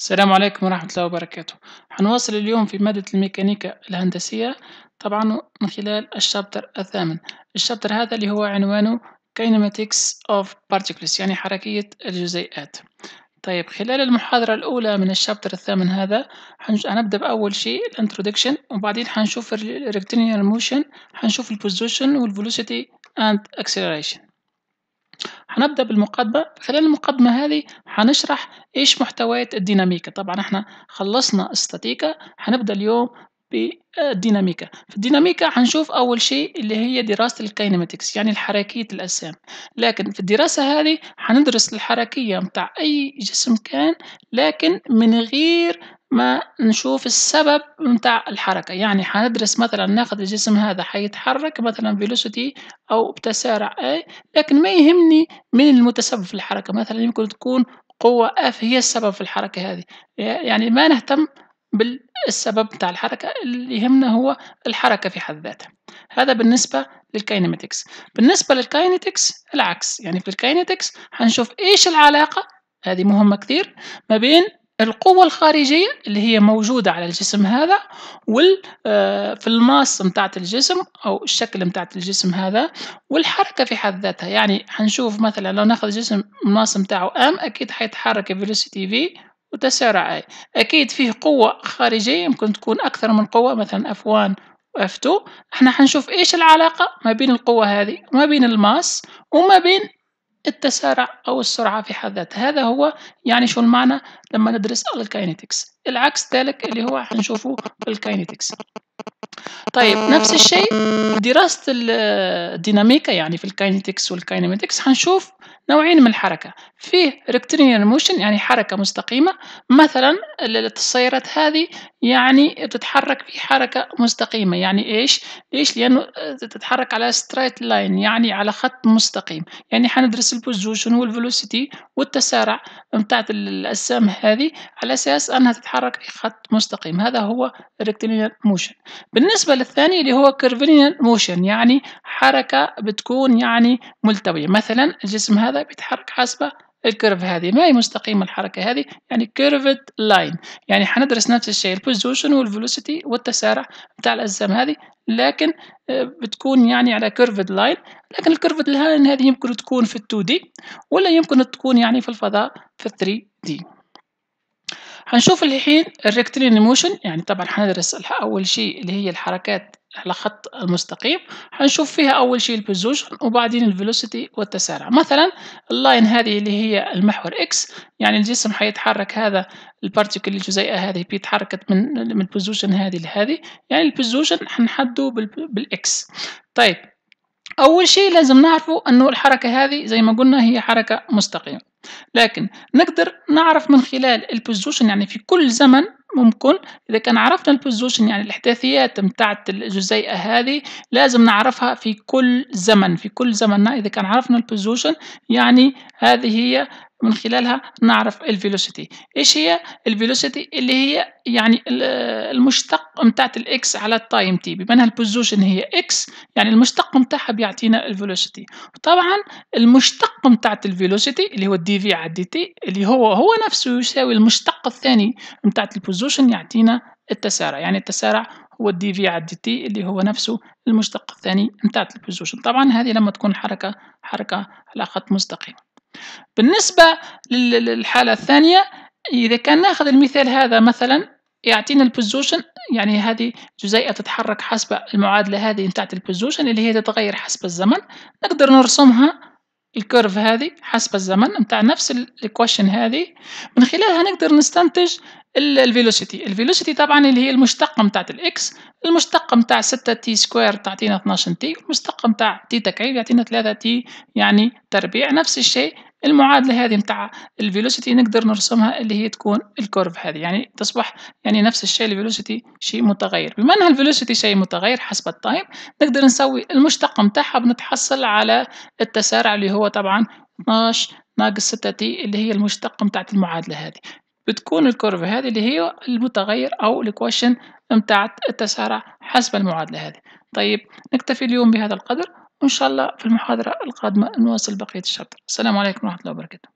السلام عليكم ورحمة الله وبركاته هنواصل اليوم في مادة الميكانيكا الهندسية طبعا من خلال الشابتر الثامن الشابتر هذا اللي هو عنوانه Kinematics of Particles يعني حركية الجزيئات طيب خلال المحاضرة الأولى من الشابتر الثامن هذا هنبدأ بأول شيء الانترودكشن وبعدين هنشوف الريكتينيال موشن هنشوف البوزيشن والفيلوسيتي and acceleration هنبدأ بالمقدمة خلال المقدمة هذه هنشرح إيش محتويات الديناميكا طبعا احنا خلصنا استاتيكا هنبدأ اليوم بالديناميكا في الديناميكا هنشوف أول شيء اللي هي دراسة الكاينماتكس يعني الحركية الأجسام لكن في الدراسة هذه هندرس الحركية متاع أي جسم كان لكن من غير ما نشوف السبب متاع الحركة يعني حندرس مثلا ناخذ الجسم هذا حيتحرك مثلا فيلوسيتي أو بتسارع أي لكن ما يهمني من المتسبب في الحركة مثلا يمكن تكون قوة F هي السبب في الحركة هذه يعني ما نهتم بالسبب متاع الحركة اللي يهمنا هو الحركة في حد ذاتها هذا بالنسبة للكاينماتكس بالنسبة للكاينتكس العكس يعني في الكاينتكس حنشوف إيش العلاقة هذه مهمة كثير ما بين القوة الخارجية اللي هي موجودة على الجسم هذا وال آه، في الماس متاعت الجسم أو الشكل متاعت الجسم هذا والحركة في حد ذاتها يعني حنشوف مثلا لو ناخذ جسم الماس متاعه أم أكيد حيتحرك فيلوسيتي في وتسارع أي أكيد فيه قوة خارجية يمكن تكون أكثر من قوة مثلا F1 واف 2 احنا حنشوف إيش العلاقة ما بين القوة هذه وما بين الماس وما بين التسارع أو السرعة في حد ذاتها هذا هو يعني شو المعنى لما ندرس الكاينيتكس العكس ذلك اللي هو هنشوفه في الكاينيتكس طيب نفس الشيء دراسة الديناميكا يعني في الكاينيتكس والكاينيميتكس حنشوف نوعين من الحركة فيه ريكتيلينير موشن يعني حركة مستقيمة مثلا السيارات هذه يعني تتحرك في حركة مستقيمة يعني ايش؟ إيش لأنه تتحرك على ستريت لاين يعني على خط مستقيم يعني حندرس البوزيشن والفيلوسيتي والتسارع بتاعت الأجسام هذه على أساس أنها تتحرك في خط مستقيم هذا هو ريكتيلينير موشن بالنسبة للثاني اللي هو كيرفيلينير موشن يعني حركة بتكون يعني ملتوية مثلا الجسم هذا بيتحرك حسب الكيرف هذه ما هي مستقيمة الحركة هذه يعني كيرفد لاين يعني حندرس نفس الشيء البوزيشن والفيلوسيتي والتسارع بتاع الأجسام هذه لكن آه، بتكون يعني على كيرفد لاين لكن الكيرفد لاين هذه يمكن تكون في 2 دي ولا يمكن تكون يعني في الفضاء في 3 دي هنشوف الحين الريكتيلين موشن يعني طبعا حندرس اول شيء اللي هي الحركات على خط المستقيم حنشوف فيها أول شيء البوزيشن وبعدين الفيلوسيتي والتسارع مثلا اللاين هذه اللي هي المحور إكس يعني الجسم حيتحرك هذا البارتيكل الجزيئة هذه بيتحركت من من البوزيشن هذه لهذه يعني البوزيشن حنحدو بالإكس طيب أول شيء لازم نعرفه أنه الحركة هذه زي ما قلنا هي حركة مستقيمة لكن نقدر نعرف من خلال البوزيشن يعني في كل زمن ممكن إذا كان عرفنا البوزيشن يعني الإحداثيات متاعت الجزيئة هذه لازم نعرفها في كل زمن في كل زمن إذا كان عرفنا البوزيشن يعني هذه هي من خلالها نعرف الفيلوسيتي ايش هي الفيلوسيتي اللي هي يعني المشتق متاعت الاكس على التايم تي بما انها البوزيشن هي اكس يعني المشتق متاعها بيعطينا الفيلوسيتي وطبعا المشتق متاعت الفيلوسيتي اللي هو الدي في على الدي تي اللي هو هو نفسه يساوي المشتق الثاني متاعت البوزيشن الجوشن يعطينا التسارع يعني التسارع هو الدي في على الدي تي اللي هو نفسه المشتق الثاني نتاع البوزيشن طبعا هذه لما تكون حركة حركة على خط مستقيم بالنسبة للحالة الثانية إذا كان ناخذ المثال هذا مثلا يعطينا البوزيشن يعني هذه جزيئة تتحرك حسب المعادلة هذه نتاعت البوزيشن اللي هي تتغير حسب الزمن نقدر نرسمها الكيرف هذه حسب الزمن نتاع نفس الكويشن هذه من خلالها نقدر نستنتج الفيلوسيتي الفيلوسيتي طبعا اللي هي المشتقة نتاع الاكس المشتقة نتاع 6 تي سكوير تعطينا 12 تي المشتقة نتاع تي تكعيب يعطينا 3 تي يعني تربيع نفس الشيء المعادله هذه نتاع الفيلوسيتي نقدر نرسمها اللي هي تكون الكورف هذه يعني تصبح يعني نفس الشيء الفيلوسيتي شيء متغير بما انها الفيلوسيتي شيء متغير حسب التايم نقدر نسوي المشتق نتاعها بنتحصل على التسارع اللي هو طبعا 12 ناقص 6 تي اللي هي المشتق نتاعت المعادله هذه بتكون الكورف هذه اللي هي المتغير او الكويشن نتاعت التسارع حسب المعادله هذه طيب نكتفي اليوم بهذا القدر وإن شاء الله في المحاضرة القادمة نواصل بقية الشرط السلام عليكم ورحمة الله وبركاته